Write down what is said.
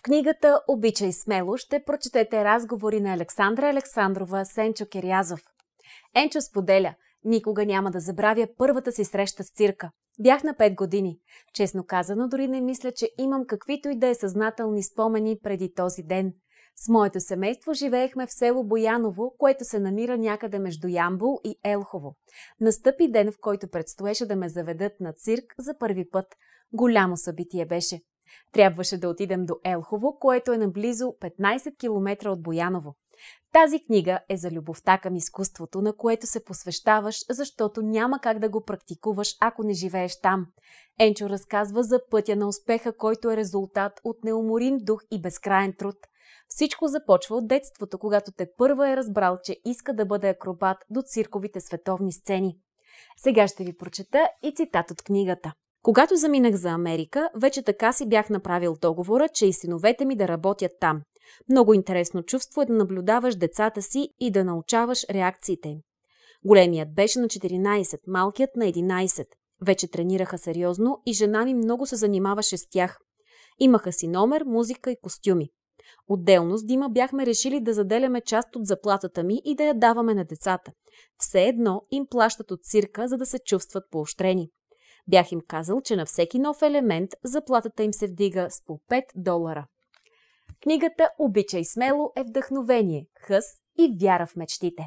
В книгата Обичай смело ще прочетете разговори на Александра Александрова с Енчо Керязов. Енчо споделя – Никога няма да забравя първата си среща с цирка. Бях на 5 години. Честно казано, дори не мисля, че имам каквито и да е съзнателни спомени преди този ден. С моето семейство живеехме в село Бояново, което се намира някъде между Ямбул и Елхово. Настъпи ден, в който предстоеше да ме заведат на цирк за първи път. Голямо събитие беше. Трябваше да отидем до Елхово, което е наблизо 15 км от Бояново. Тази книга е за любовта към изкуството, на което се посвещаваш, защото няма как да го практикуваш, ако не живееш там. Енчо разказва за пътя на успеха, който е резултат от неуморим дух и безкраен труд. Всичко започва от детството, когато те първа е разбрал, че иска да бъде акробат до цирковите световни сцени. Сега ще ви прочета и цитат от книгата. Когато заминах за Америка, вече така си бях направил договора, че и синовете ми да работят там. Много интересно чувство е да наблюдаваш децата си и да научаваш реакциите им. Големият беше на 14, малкият на 11. Вече тренираха сериозно и жена ми много се занимаваше с тях. Имаха си номер, музика и костюми. Отделно с Дима бяхме решили да заделяме част от заплатата ми и да я даваме на децата. Все едно им плащат от цирка, за да се чувстват поощрени. Бях им казал, че на всеки нов елемент заплатата им се вдига с по 5 долара. Книгата «Обичай смело» е вдъхновение, хъс и вяра в мечтите.